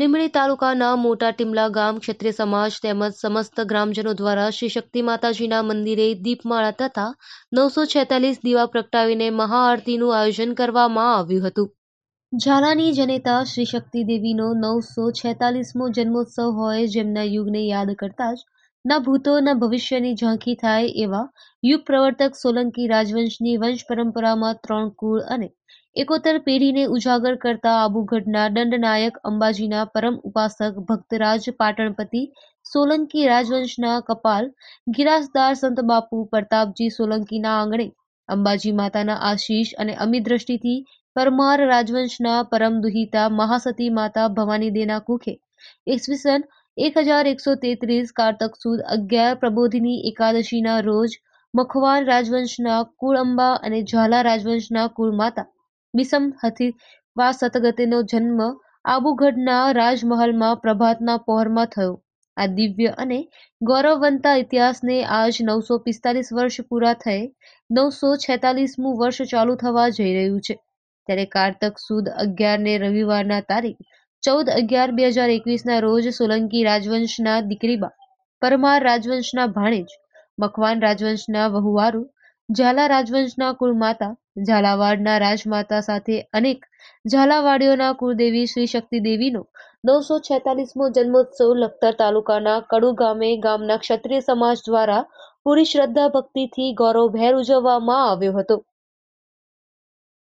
લીંબડી તાલુકાના મોટા ટીમલા ગામ ક્ષત્રિય સમાજ તેમજ સમસ્ત ગ્રામજનો દ્વારા શ્રી શક્તિ માતાજીના મંદિરે દીપમાળા તથા નવસો છેતાલીસ દીવા પ્રગટાવીને મહાઆરતીનું આયોજન કરવામાં આવ્યું હતું ઝાલાની જનેતા શ્રી શક્તિ દેવીનો નવસો છેતાલીસમો જન્મોત્સવ હોય જેમના યુગને યાદ કરતા જ ન ભૂતો ન ભવિષ્યની ઝાંખી થાય એવા યુગ પ્રવર્તક સોલંકી રાજવંશની વંશ પરંપરામાં ત્રણ કુળ અને એકોતર પેઢીને ઉજાગર કરતા આબુગઢના દંડનાયક અંબાજીના પરમ ઉપાસક ભક્તરાજ પાટણપતિ સોલંકી રાજવંશના કપાલ ગિરાસદાર સંત બાપુ પ્રતાપજી સોલંકીના આંગણે અંબાજી માતાના આશીષ અને અમી દ્રષ્ટિથી પરમાર રાજવંશના પરમ દુહિતા મહાસતી માતા ભવાનીદેના કુખે ઈસવીસન એક હજાર એકસો તેત્રીસ કારતક સુદ અગિયાર પ્રબોધિની એકાદશીના રોજ મખવાન રાજવંશના કુળ અને ઝાલા રાજવંશના કુળમાતા બિસમ હથીવા સતગતેનો જન્મ આબુગઢના રાજમહલમાં પ્રભાતના પહોરમાં થયો આ દિવ્ય અને ગૌરવવંતા ઇતિહાસને આજ નવસો પિસ્તાલીસ વર્ષ પૂરા થયે નવસો છેતાલીસમું વર્ષ ચાલુ થવા જઈ રહ્યું છે ત્યારે કારતક સુદ અગિયારને રવિવારના તારીખ ચૌદ અગિયાર બે હજાર એકવીસના રોજ સોલંકી રાજવંશના દીકરીબા પરમાર રાજવંશના ભાણેજ મખવાન રાજવંશના વહુવારુ ઝાલા રાજવંશના કુળમાતા ઝાલાવાડના રાજમાતા સાથે અનેક ઝાલાવાડીઓના કુળદેવી શ્રી શક્તિદેવીનો નવસો છેતાલીસમો જન્મોત્સવ લખતર તાલુકાના કડુ ગામે ગામના ક્ષત્રિય સમાજ દ્વારા પૂરી શ્રદ્ધા ભક્તિથી ગૌરવભેર ઉજવવામાં આવ્યો હતો